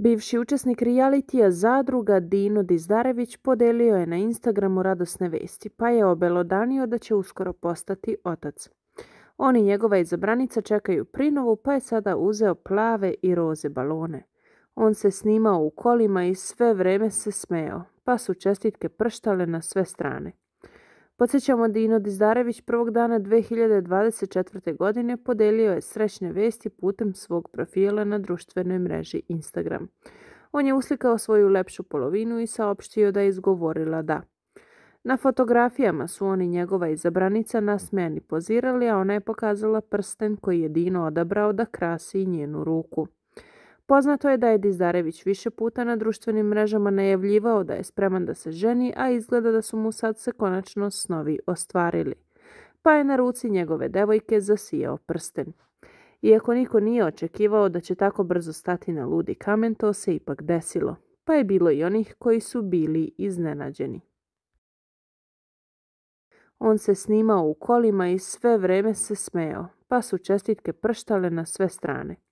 Bivši učesnik realitija zadruga Dino Dizdarević podelio je na Instagramu radosne vesti, pa je obelodanio da će uskoro postati otac. On i njegova izabranica čekaju prinovu, pa je sada uzeo plave i roze balone. On se snimao u kolima i sve vreme se smeo, pa su čestitke prštale na sve strane. Podsjećamo da Ino Dizdarević prvog dana 2024. godine podelio je srećne vesti putem svog profila na društvenoj mreži Instagram. On je uslikao svoju lepšu polovinu i saopštio da je izgovorila da. Na fotografijama su oni njegova izabranica na smeni pozirali, a ona je pokazala prsten koji je Dino odabrao da krasi njenu ruku. Poznato je da je Dizarević više puta na društvenim mrežama najavljivao da je spreman da se ženi, a izgleda da su mu sad se konačno snovi ostvarili. Pa je na ruci njegove devojke zasijao prsten. Iako niko nije očekivao da će tako brzo stati na ludi kamen, to se ipak desilo. Pa je bilo i onih koji su bili iznenađeni. On se snimao u kolima i sve vreme se smeo, pa su čestitke prštale na sve strane.